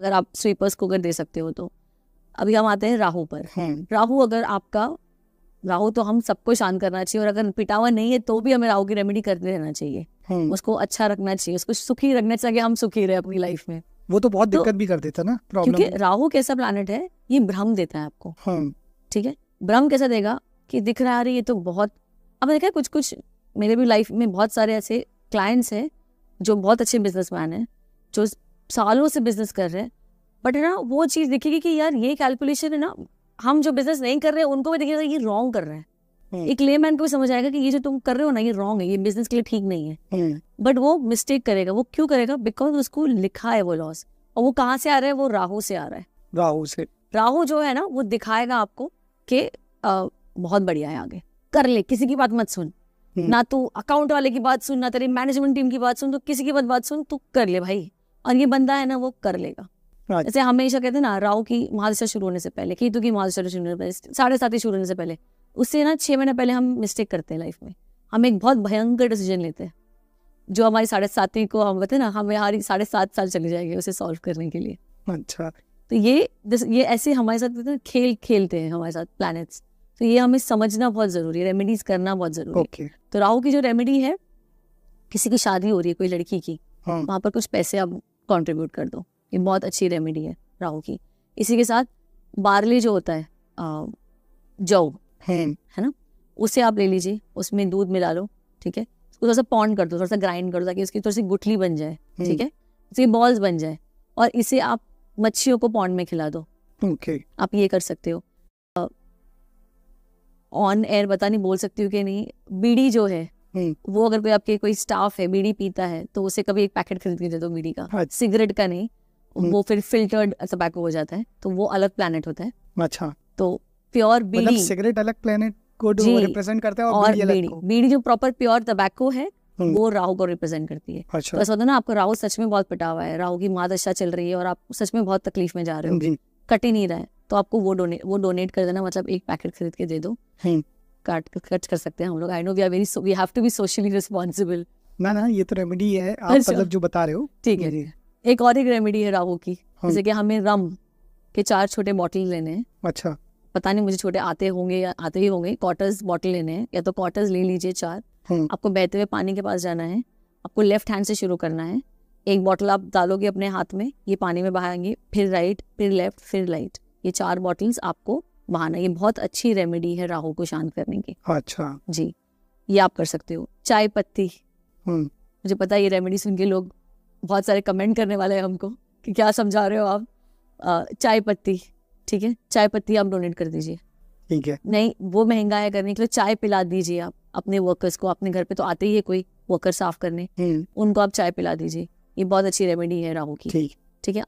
अगर आप स्वीपर्स को अगर दे सकते हो तो अभी हम आते हैं राहु पर हम्म। राहु अगर आपका राहु तो हम सबको शांत करना चाहिए और अगर पिटावा नहीं है तो भी हमें राहु की रेमेडी करते रहना चाहिए हम्म। उसको अच्छा रखना चाहिए उसको सुखी रखना चाहिए हम सुखी रहे अपनी लाइफ में वो तो बहुत तो दिक्कत तो, भी कर देता ना क्योंकि राहु कैसा प्लानट है ये भ्रम देता है आपको हम्म। ठीक है भ्रम कैसा देगा कि दिख रहा है ये तो बहुत अब देखा कुछ कुछ मेरे भी लाइफ में बहुत सारे ऐसे क्लाइंट्स हैं जो बहुत अच्छे बिजनेसमैन हैं जो सालों से बिजनेस कर रहे हैं बट है ना वो चीज़ दिखेगी कि यार ये कैलकुलेशन है ना हम जो बिजनेस नहीं कर रहे हैं उनको भी दिखेगा ये रॉन्ग कर रहे हैं हम्म। एक मैन को भी समझ आएगा कि ये जो तुम कर रहे हो ना ये रॉन्ग है ये बिजनेस के लिए ठीक नहीं है बट हम्म। वो मिस्टेक करेगा वो क्यों करेगा बिकॉज उसको लिखा है वो लॉस और वो कहाँ से आ रहा है वो राहू से आ रहा है राहु से राहु जो है ना वो दिखाएगा आपको कि बहुत बढ़िया है आगे कर ले किसी की बात मत सुन हम्म। ना तू अकाउंट वाले की बात सुन ना तेरी मैनेजमेंट टीम की बात सुन तो किसी की बात बात सुन तू कर ले भाई और ये बंदा है ना वो कर लेगा हाँ। जैसे हमेशा कहते हैं ना राव की महादशा शुरू होने से पहले केतु की महादशा शुरू होने से पहले साढ़े सात ही शुरू होने से पहले उससे ना छह महीने पहले हम मिस्टेक करते हैं लाइफ में हम एक बहुत भयंकर डिसीजन लेते हैं जो हमारी साढ़े सातवीं को हम बताए ना हमें हमारी साढ़े सात साल चले जाएंगे उसे सॉल्व करने के लिए अच्छा तो ये ये ऐसे हमारे साथ ना खेल खेलते हैं हमारे साथ प्लैनेट्स तो ये हमें समझना बहुत ज़रूरी है रेमेडीज करना बहुत ज़रूरी okay. है तो राहु की जो रेमेडी है किसी की शादी हो रही है कोई लड़की की हाँ. वहाँ पर कुछ पैसे आप कॉन्ट्रीब्यूट कर दो ये बहुत अच्छी रेमेडी है राहु की इसी के साथ बारली जो होता है जौ है हम्म। है ना उसे आप ले लीजिए उसमें दूध मिला लो ठीक है उसको थोड़ा सा पॉन्ड कर दो थोड़ा सा ग्राइंड कर दो ताकि उसकी थोड़ी सी गुठली बन जाए हम्म। ठीक है उसकी बॉल्स बन जाए और इसे आप मच्छियों को पॉन्ड में खिला दो ओके आप ये कर सकते हो ऑन एयर पता नहीं बोल सकती हूँ कि नहीं बीड़ी जो है हम्म। वो अगर कोई आपके कोई स्टाफ है बीड़ी पीता है तो उसे कभी एक पैकेट खरीद के दे दो बीड़ी का हाँ। सिगरेट का नहीं हम्म। वो फिर फिल्टर्ड टबैको हो जाता है तो वो अलग प्लेनेट होता है अच्छा तो प्योर मतलब बीड़ी सिगरेट अलग प्लेनेट को रिप्रेजेंट करता है और, और बीड़ी बीड़ी जो प्रॉपर प्योर टबैको है हम्म। वो राहु को रिप्रेजेंट करती है अच्छा। तो ऐसा होता है ना आपको राहु सच में बहुत पिटा हुआ है राहु की माँ दशा चल रही है और आप सच में बहुत तकलीफ में जा रहे हो कट ही नहीं रहा है तो आपको वो डोनेट वो डोनेट कर देना मतलब एक पैकेट खरीद के दे दो काट खर्च कर सकते हैं हम लोग I know we are very we have to be socially responsible ना ना ये तो रेमेडी है आप अच्छा। मतलब जो बता रहे हो ठीक है एक और एक रेमेडी है राहु की हाँ। जैसे कि हमें रम के चार छोटे बॉटल लेने हैं अच्छा पता नहीं मुझे छोटे आते होंगे या आते ही होंगे क्वार्टर्स बॉटल लेने हैं या तो क्वार्टर्स ले लीजिए चार हाँ। आपको बहते हुए पानी के पास जाना है आपको लेफ्ट हैंड से शुरू करना है एक बॉटल आप डालोगे अपने हाथ में ये पानी में बहाएंगे फिर राइट फिर लेफ्ट फिर राइट ये चार बॉटल्स आपको बहाना ये बहुत अच्छी रेमेडी है राहु को शांत करने की अच्छा जी ये आप कर सकते हो चाय पत्ती हम्म। मुझे पता है ये रेमेडी सुन के लोग बहुत सारे कमेंट करने वाले हैं हमको कि क्या समझा रहे हो आप आ, चाय पत्ती ठीक है चाय पत्ती आप डोनेट कर दीजिए ठीक है नहीं वो महंगा है करने के लिए चाय पिला दीजिए आप अपने वर्कर्स को अपने घर पे तो आते ही है कोई वर्कर साफ करने हम्म। उनको आप चाय पिला दीजिए ये बहुत अच्छी रेमेडी है राहु की ठीक है